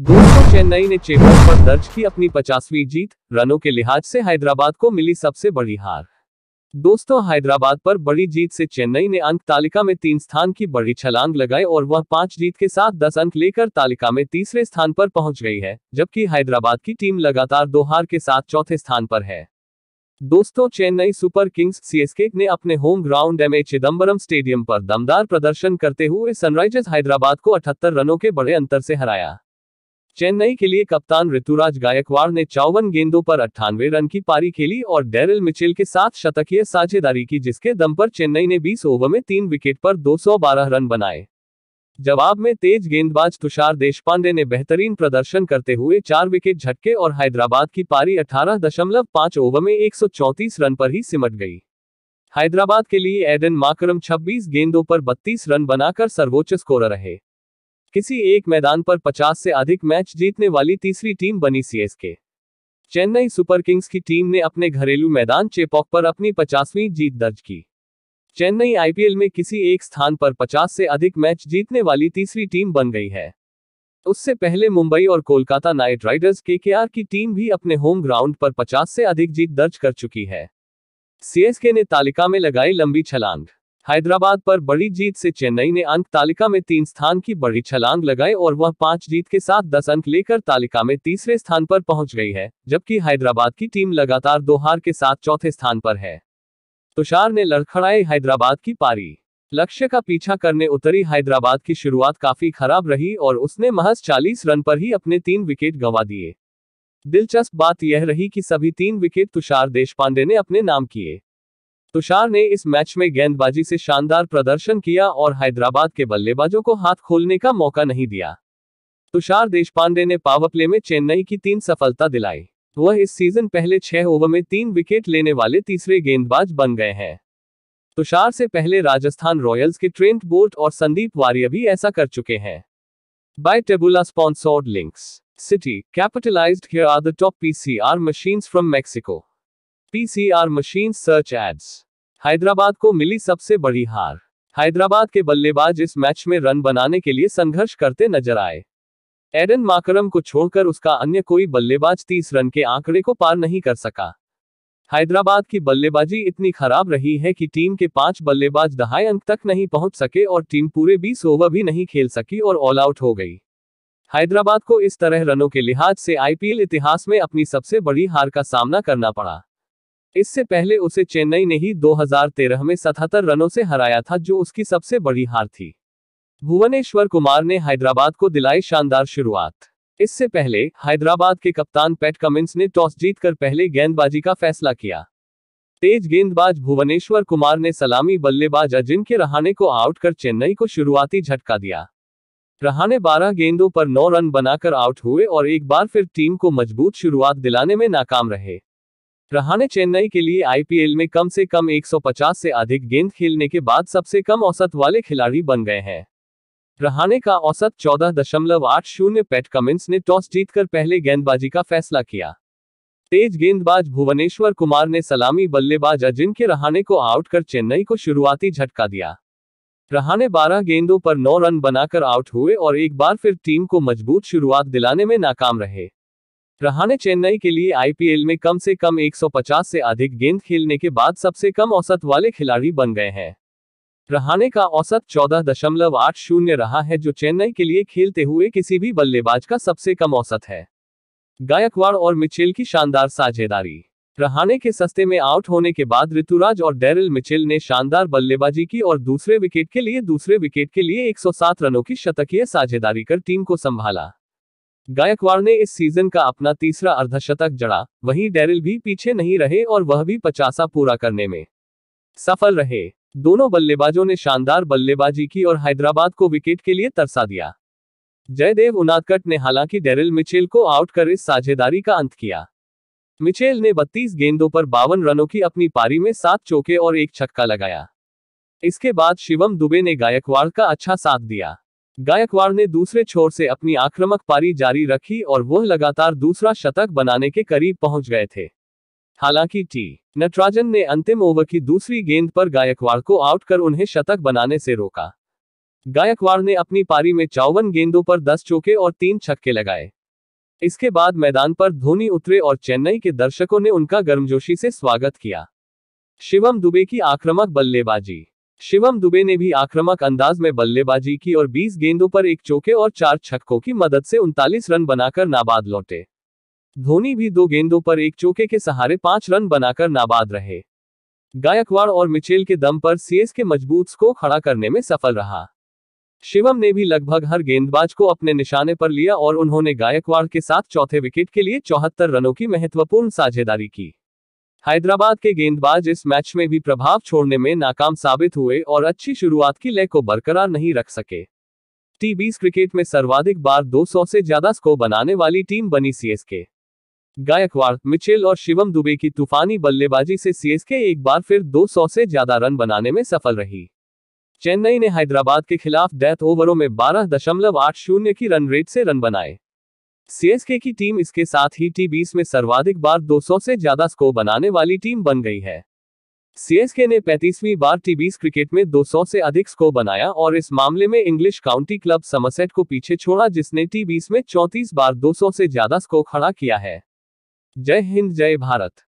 दोस्तों चेन्नई ने चेपल पर दर्ज की अपनी पचासवीं जीत रनों के लिहाज से हैदराबाद को मिली सबसे बड़ी हार दोस्तों हैदराबाद पर बड़ी जीत से चेन्नई ने अंक तालिका में तीन स्थान की बड़ी छलांग लगाई और वह पांच जीत के साथ दस अंक लेकर तालिका में तीसरे स्थान पर पहुंच गई है जबकि हैदराबाद की टीम लगातार दो हार के साथ चौथे स्थान पर है दोस्तों चेन्नई सुपर किंग्स सीएसके ने अपने home ground M A Chidambaram stadium पर दमदार प्रदर्शन करते हुए सनराइजर्स हैदराबाद को अठहत्तर रनों के बड़े अंतर से हराया चेन्नई के लिए कप्तान ऋतुराज गायकवाड़ ने चौवन गेंदों पर अट्ठानवे रन की पारी खेली और डेरिल मिचेल के साथ शतकीय साझेदारी की जिसके दम पर चेन्नई ने 20 ओवर में तीन विकेट पर 212 रन बनाए जवाब में तेज गेंदबाज तुषार देशपांडे ने बेहतरीन प्रदर्शन करते हुए चार विकेट झटके और हैदराबाद की पारी 18.5 ओवर में 134 रन पर ही सिमट गई हैदराबाद के लिए एडन माकरम 26 गेंदों पर 32 रन बनाकर सर्वोच्च स्कोर रहे किसी एक मैदान पर 50 से अधिक मैच जीतने वाली तीसरी टीम बनी सीएसके चेन्नई सुपर किंग्स की टीम ने अपने घरेलू मैदान चेपॉक पर अपनी 50वीं जीत दर्ज की चेन्नई आईपीएल में किसी एक स्थान पर 50 से अधिक मैच जीतने वाली तीसरी टीम बन गई है उससे पहले मुंबई और कोलकाता नाइट राइडर्स के की टीम भी अपने होम ग्राउंड पर 50 से अधिक जीत दर्ज कर चुकी है सीएसके ने तालिका में लगाई लंबी छलांग हैदराबाद पर बड़ी जीत से चेन्नई ने अंक तालिका में तीन स्थान की बड़ी छलांग लगाई और वह पांच जीत के साथ दस अंक लेकर तालिका में तीसरे स्थान पर पहुंच गई है जबकि हैदराबाद की टीम लगातार दो हार के साथ चौथे स्थान पर है तुषार ने लड़खड़ाई हैदराबाद की पारी लक्ष्य का पीछा करने उतरी हैदराबाद की शुरुआत काफी खराब रही और उसने महज चालीस रन पर ही अपने तीन विकेट गंवा दिए दिलचस्प बात यह रही कि सभी तीन विकेट तुषार देशपांडे ने अपने नाम किए तुषार ने इस मैच में गेंदबाजी से शानदार प्रदर्शन किया और हैदराबाद के बल्लेबाजों को हाथ खोलने का मौका नहीं दिया तुषार देशपांडे ने पावर प्ले में चेन्नई की तीन सफलता दिलाई वह इस सीजन पहले छह ओवर में तीन विकेट लेने वाले तीसरे गेंदबाज बन गए हैं तुषार से पहले राजस्थान रॉयल्स के ट्रेंट बोर्ट और संदीप वारिया भी ऐसा कर चुके हैं by Taboola sponsored links city capitalized here are the top PCR machines from Mexico PCR machine search ads Hyderabad को मिली सबसे बड़ी हार हैदराबाद के बल्लेबाज इस मैच में रन बनाने के लिए संघर्ष करते नजर आए एडन माकरम को छोड़कर उसका अन्य कोई बल्लेबाज 30 रन के आंकड़े को पार नहीं कर सका हैदराबाद की बल्लेबाजी इतनी खराब रही है कि टीम के पांच बल्लेबाज दहाई अंक तक नहीं पहुंच सके और टीम पूरे 20 ओवर भी नहीं खेल सकी और ऑल आउट हो गई हैदराबाद को इस तरह रनों के लिहाज से आईपीएल इतिहास में अपनी सबसे बड़ी हार का सामना करना पड़ा इससे पहले उसे चेन्नई ने ही 2013 में 77 रनों से हराया था जो उसकी सबसे बड़ी हार थी भुवनेश्वर कुमार ने हैदराबाद को दिलाई शानदार शुरुआत इससे पहले हैदराबाद के कप्तान पैट कमिंस ने टॉस जीतकर पहले गेंदबाजी का फैसला किया तेज गेंदबाज भुवनेश्वर कुमार ने सलामी बल्लेबाज अजिंक्य रहाणे को आउट कर चेन्नई को शुरुआती झटका दिया रहाणे 12 गेंदों पर 9 रन बनाकर आउट हुए और एक बार फिर टीम को मजबूत शुरुआत दिलाने में नाकाम रहे ने चेन्नई के लिए आईपीएल में कम से कम 150 से अधिक गेंद खेलने के बाद सबसे कम औसत वाले खिलाड़ी बन गए हैं रहाने का औसत चौदह दशमलव आठ शून्य पैट कमिंस ने टॉस जीतकर पहले गेंदबाजी का फैसला किया तेज गेंदबाज भुवनेश्वर कुमार ने सलामी बल्लेबाज अजिंक्य रहाणे को आउट कर चेन्नई को शुरुआती झटका दिया रहाने 12 गेंदों पर 9 रन बनाकर आउट हुए और एक बार फिर टीम को मजबूत शुरुआत दिलाने में नाकाम रहे ने चेन्नई के लिए आईपीएल में कम से कम 150 से अधिक गेंद खेलने के बाद सबसे कम औसत वाले खिलाड़ी बन गए हैं रहाने का औसत चौदह दशमलव आठ शून्य रहा है जो चेन्नई के लिए खेलते हुए किसी भी बल्लेबाज का सबसे कम औसत है गायकवाड़ और मिचेल की शानदार साझेदारी रहाने के सस्ते में आउट होने के बाद ऋतुराज और डेरिल मिचेल ने शानदार बल्लेबाजी की और दूसरे विकेट के लिए दूसरे विकेट के लिए 107 रनों की शतकीय साझेदारी कर टीम को संभाला गायकवाड़ ने इस सीजन का अपना तीसरा अर्धशतक जड़ा वहीं डेरिल भी पीछे नहीं रहे और वह भी पचासा पूरा करने में सफल रहे दोनों बल्लेबाजों ने शानदार बल्लेबाजी की और हैदराबाद को विकेट के लिए तरसा दिया जयदेव उनादकट ने हालांकि डेरिल मिचेल को आउट कर इस साझेदारी का अंत किया मिचेल ने 32 गेंदों पर बावन रनों की अपनी पारी में सात चौके और एक छक्का लगाया इसके बाद शिवम दुबे ने गायकवाड़ का अच्छा साथ दिया गायकवाड़ ने दूसरे छोर से अपनी आक्रामक पारी जारी रखी और वह लगातार दूसरा शतक बनाने के करीब पहुंच गए थे हालांकि टी नटराजन ने अंतिम ओवर की दूसरी गेंद पर गायकवाड़ को आउट कर उन्हें शतक बनाने से रोका गायकवाड़ ने अपनी पारी में चौवन गेंदों पर दस चौके और तीन छक्के लगाए इसके बाद मैदान पर धोनी उतरे और चेन्नई के दर्शकों ने उनका गर्मजोशी से स्वागत किया शिवम दुबे की आक्रामक बल्लेबाजी शिवम दुबे ने भी आक्रामक अंदाज में बल्लेबाजी की और 20 गेंदों पर एक चौके और चार छक्कों की मदद से उनतालीस रन बनाकर नाबाद लौटे धोनी भी दो गेंदों पर एक चौके के सहारे पांच रन बनाकर नाबाद रहे गायकवाड़ और मिचेल के दम पर सीएस के मजबूत स्कोर खड़ा करने में सफल रहा शिवम ने भी लगभग हर गेंदबाज को अपने निशाने पर लिया और उन्होंने गायकवाड़ के साथ चौथे विकेट के लिए चौहत्तर रनों की महत्वपूर्ण साझेदारी की हैदराबाद के गेंदबाज इस मैच में भी प्रभाव छोड़ने में नाकाम साबित हुए और अच्छी शुरुआत की लय को बरकरार नहीं रख सके टी बीस क्रिकेट में सर्वाधिक बार 200 से ज्यादा स्कोर बनाने वाली टीम बनी सीएसके गायकवाड़ मिचेल और शिवम दुबे की तूफानी बल्लेबाजी से सीएसके एक बार फिर 200 से ज्यादा रन बनाने में सफल रही चेन्नई ने हैदराबाद के खिलाफ डेथ ओवरों में बारह दशमलव आठ शून्य की रन रेट से रन बनाए सीएसके की टीम इसके साथ ही टी बीस में सर्वाधिक बार 200 से ज्यादा स्कोर बनाने वाली टीम बन गई है सीएसके ने 35वीं बार टी बीस क्रिकेट में 200 से अधिक स्कोर बनाया और इस मामले में इंग्लिश काउंटी क्लब समसेट को पीछे छोड़ा जिसने टी बीस में 34 बार 200 से ज्यादा स्कोर खड़ा किया है जय हिंद जय भारत